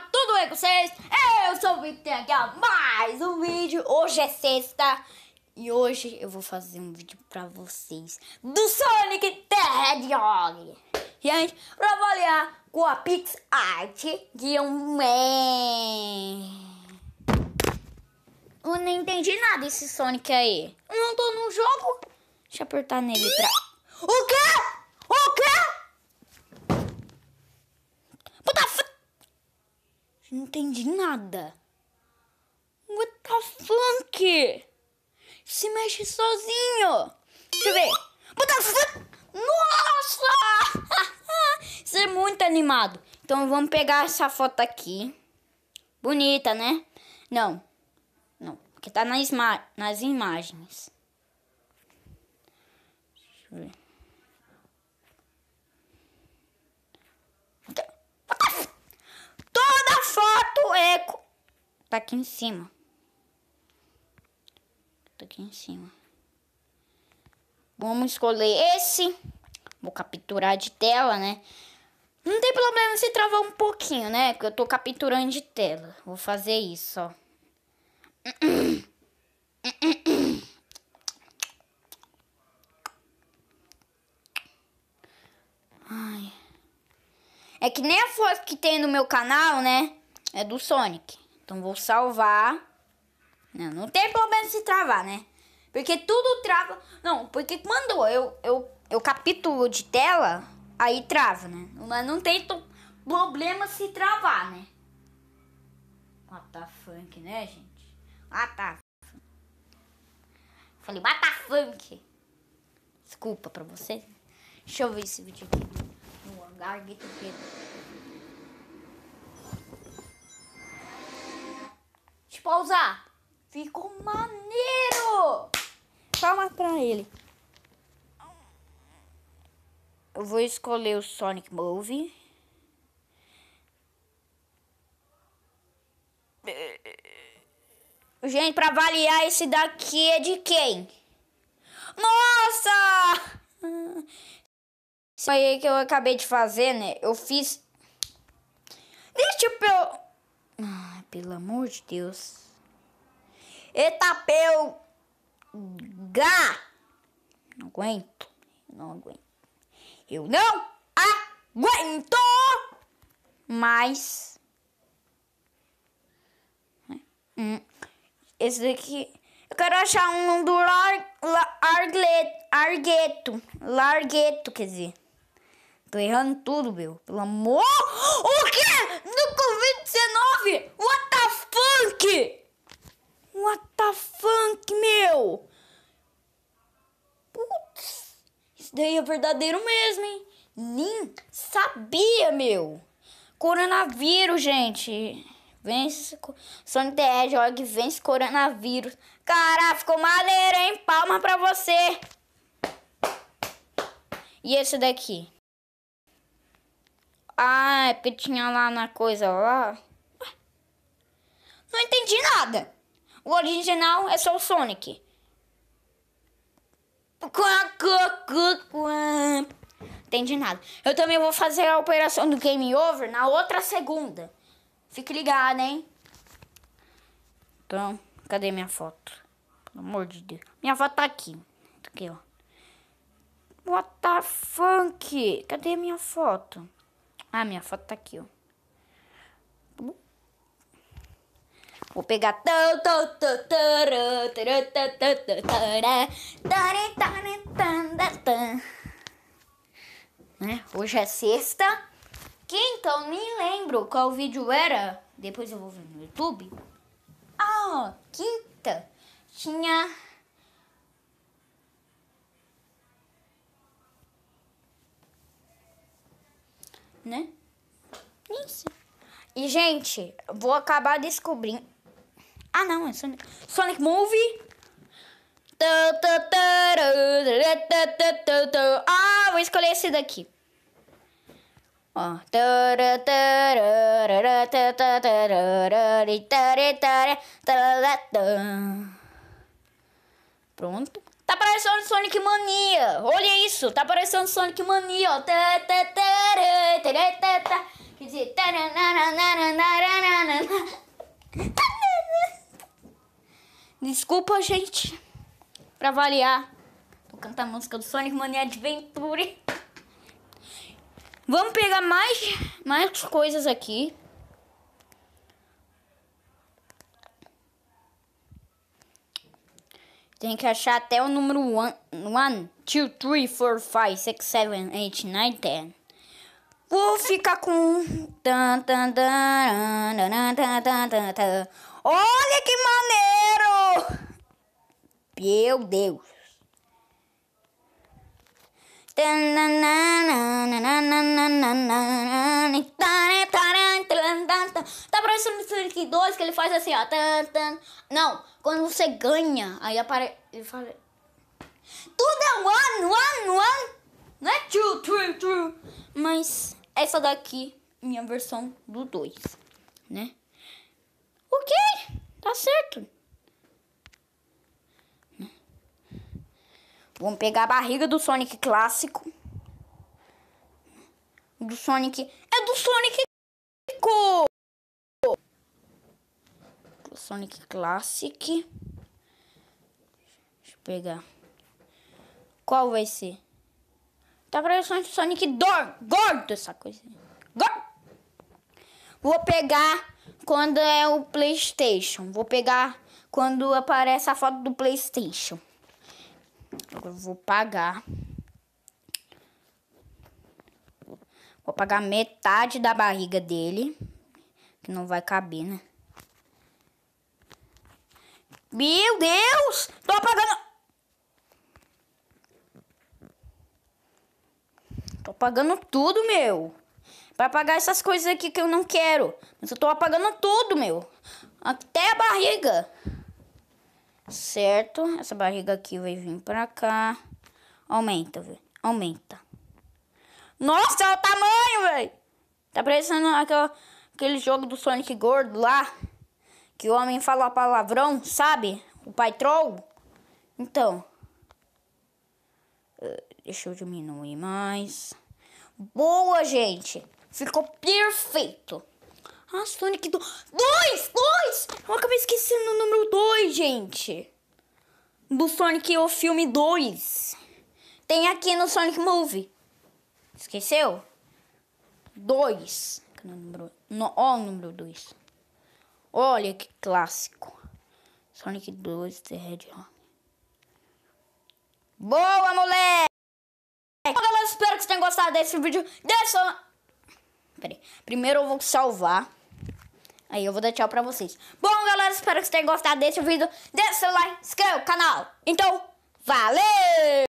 tudo bem com vocês? Eu sou o Victor aqui a mais um vídeo. Hoje é sexta e hoje eu vou fazer um vídeo pra vocês do Sonic the Hedgehog. Gente, pra avaliar com a PixArt de um... Eu não entendi nada desse Sonic aí. Eu não tô no jogo. Deixa eu apertar nele pra... O quê? O quê? Não entendi nada. What the Se mexe sozinho. Deixa eu ver. What the fuck? Nossa! Isso é muito animado. Então vamos pegar essa foto aqui. Bonita, né? Não. Não. Porque tá nas, nas imagens. Deixa eu ver. eco. Tá aqui em cima. Tá aqui em cima. Vamos escolher esse. Vou capturar de tela, né? Não tem problema se travar um pouquinho, né? Porque eu tô capturando de tela. Vou fazer isso, ó. Ai. É que nem a foto que tem no meu canal, né? é do Sonic. Então vou salvar. Não, não tem problema se travar, né? Porque tudo trava. Não, porque quando eu, eu, eu capítulo de tela, aí trava, né? Mas não tem problema se travar, né? What funk, né, gente? What Falei, what funk. Desculpa pra você. Deixa eu ver esse vídeo aqui. No hangar Gueto Pedro. pausar. Ficou maneiro! Palmas pra ele. Eu vou escolher o Sonic Movie. Gente, pra avaliar esse daqui é de quem? Nossa! Isso aí que eu acabei de fazer, né? Eu fiz... Deixa eu pelo amor de Deus. Etapeu! Gá! Não aguento, não aguento. Eu não aguento! Mas. Hum, esse daqui. Eu quero achar um do lar, lar, Argueto. Largueto, quer dizer. Tô errando tudo, meu. Pelo amor. O quê? no Covid-19? What? What the fuck, meu? Putz, isso daí é verdadeiro mesmo, hein? Nem sabia, meu. Coronavírus, gente. Vence. Sonic TR joga e vence coronavírus. Caraca, ficou maneiro, hein? Palma pra você. E esse daqui? Ah, é porque tinha lá na coisa lá. Não entendi nada. O original é só o Sonic. Entendi nada. Eu também vou fazer a operação do Game Over na outra segunda. Fique ligado, hein? Então, Cadê minha foto? Pelo amor de Deus. Minha foto tá aqui. Tá aqui, ó. What the funk? Cadê minha foto? Ah, minha foto tá aqui, ó. Vou pegar. Né? Hoje é sexta. Que então nem lembro qual vídeo era. Depois eu vou ver no YouTube. Ah, quinta. Tinha. Né? Isso. E, gente, vou acabar descobrindo. Ah, não, é Sonic. Sonic Movie. Ah, vou escolher esse daqui. Ó. Pronto. Tá parecendo Sonic Mania. Olha isso, tá parecendo Sonic Mania, ó. Quer dizer, Desculpa, gente. Pra avaliar. Vou cantar a música do Sonic Mania Adventure. Vamos pegar mais, mais coisas aqui. Tem que achar até o número 1. 1, 2, 3, 4, 5, 6, 7, 8, 9, 10. Vou ficar com. Olha que maneiro! Meu Deus. Tá parecendo o Sonic 2 que ele faz assim, ó. Não, quando você ganha, aí aparece. Ele fala. Tudo é one, one, one. Não é two, three, two. Mas essa daqui, minha versão do 2, né? O que? tá certo. Vamos pegar a barriga do Sonic clássico. Do Sonic. É do Sonic clássico! Sonic Classic. Deixa eu pegar. Qual vai ser? Tá parecendo Sonic Dor, gordo essa coisa. Gordo. Vou pegar quando é o PlayStation. Vou pegar quando aparece a foto do PlayStation. Agora eu vou pagar. Vou pagar metade da barriga dele. Que não vai caber, né? Meu Deus! Tô apagando... Tô apagando tudo, meu. Pra apagar essas coisas aqui que eu não quero. Mas eu tô apagando tudo, meu. Até a barriga certo? Essa barriga aqui vai vir pra cá. Aumenta, velho. Aumenta. Nossa, olha o tá tamanho, velho! Tá parecendo aquela, aquele jogo do Sonic Gordo lá. Que o homem fala palavrão, sabe? O pai troll. Então. Eh, deixa eu diminuir mais. Boa, gente! Ficou perfeito! Ah, Sonic do... dois Dois! 2. Eu acabei esquecendo o número 2, gente. Do Sonic o filme 2. Tem aqui no Sonic Movie. Esqueceu? 2. Ó o número 2. Olha que clássico. Sonic 2, The Hedgehog. Boa, moleque! Bom, galera, espero que vocês tenham gostado desse vídeo. Deixa... Pera aí. Primeiro eu vou salvar. Aí eu vou dar tchau pra vocês. Bom, galera, espero que vocês tenham gostado desse vídeo. Deixa seu like, inscreva no canal. Então, valeu!